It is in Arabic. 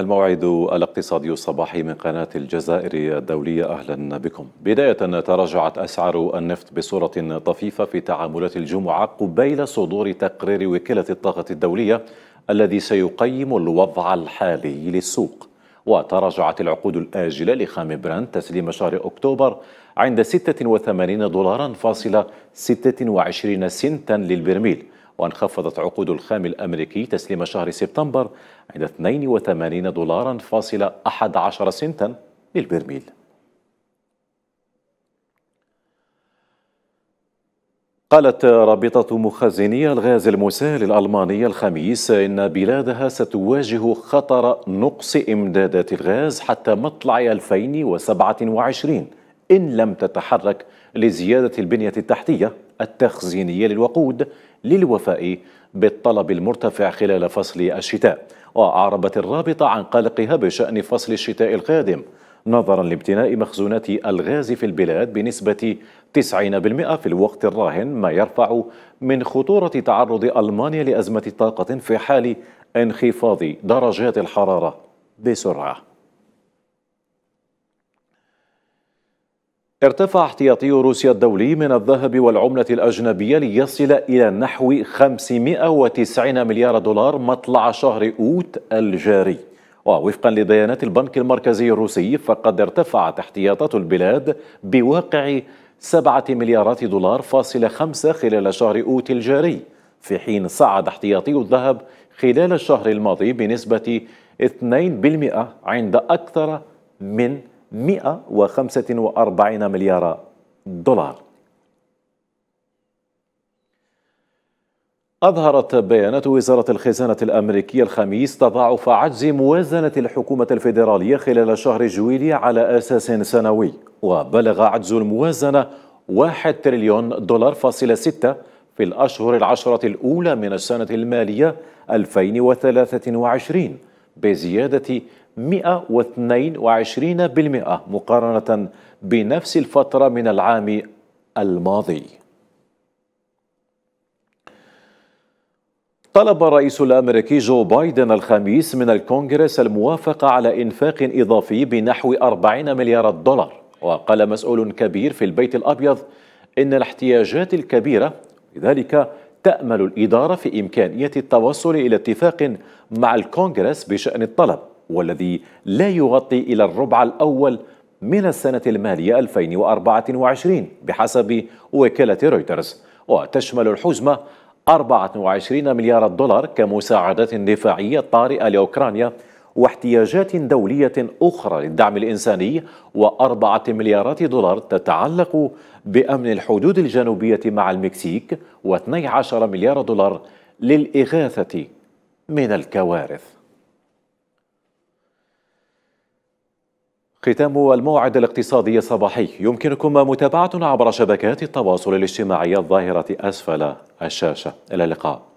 الموعد الاقتصادي الصباحي من قناة الجزائر الدولية أهلا بكم بداية تراجعت أسعار النفط بصورة طفيفة في تعاملات الجمعة قبيل صدور تقرير وكالة الطاقة الدولية الذي سيقيم الوضع الحالي للسوق وتراجعت العقود الآجلة لخام برانت تسليم شهر أكتوبر عند 86 دولارا فاصلة 26 سنتا للبرميل وانخفضت عقود الخام الأمريكي تسليم شهر سبتمبر عند 82 دولارا فاصل 11 سنتا للبرميل قالت رابطة مخزني الغاز المسال الألمانية الخميس إن بلادها ستواجه خطر نقص إمدادات الغاز حتى مطلع 2027 إن لم تتحرك لزيادة البنية التحتية التخزينية للوقود للوفاء بالطلب المرتفع خلال فصل الشتاء وأعربت الرابطة عن قلقها بشأن فصل الشتاء القادم نظرا لامتناء مخزونات الغاز في البلاد بنسبة 90% في الوقت الراهن ما يرفع من خطورة تعرض ألمانيا لأزمة طاقة في حال انخفاض درجات الحرارة بسرعة ارتفع احتياطي روسيا الدولي من الذهب والعملة الأجنبية ليصل إلى نحو 590 مليار دولار مطلع شهر أوت الجاري ووفقا لبيانات البنك المركزي الروسي فقد ارتفعت احتياطات البلاد بواقع 7 مليارات دولار فاصل 5 خلال شهر أوت الجاري في حين صعد احتياطي الذهب خلال الشهر الماضي بنسبة 2% عند أكثر من 145 مليار دولار أظهرت بيانات وزارة الخزانة الأمريكية الخميس تضاعف عجز موازنة الحكومة الفيدرالية خلال شهر جويلية على أساس سنوي وبلغ عجز الموازنة 1 تريليون دولار فاصلة 6 في الأشهر العشرة الأولى من السنة المالية 2023 بزيادة 122% مقارنة بنفس الفترة من العام الماضي طلب الرئيس الامريكي جو بايدن الخميس من الكونغرس الموافقه على انفاق اضافي بنحو 40 مليار دولار وقال مسؤول كبير في البيت الابيض ان الاحتياجات الكبيره لذلك تامل الاداره في امكانيه التوصل الى اتفاق مع الكونغرس بشان الطلب والذي لا يغطي إلى الربع الأول من السنة المالية 2024 بحسب وكالة رويترز وتشمل الحزمة 24 مليار دولار كمساعدات دفاعية طارئة لأوكرانيا واحتياجات دولية أخرى للدعم الإنساني وأربعة مليارات دولار تتعلق بأمن الحدود الجنوبية مع المكسيك و12 مليار دولار للإغاثة من الكوارث ختام الموعد الاقتصادي الصباحي يمكنكم متابعتنا عبر شبكات التواصل الاجتماعي الظاهرة أسفل الشاشة إلى اللقاء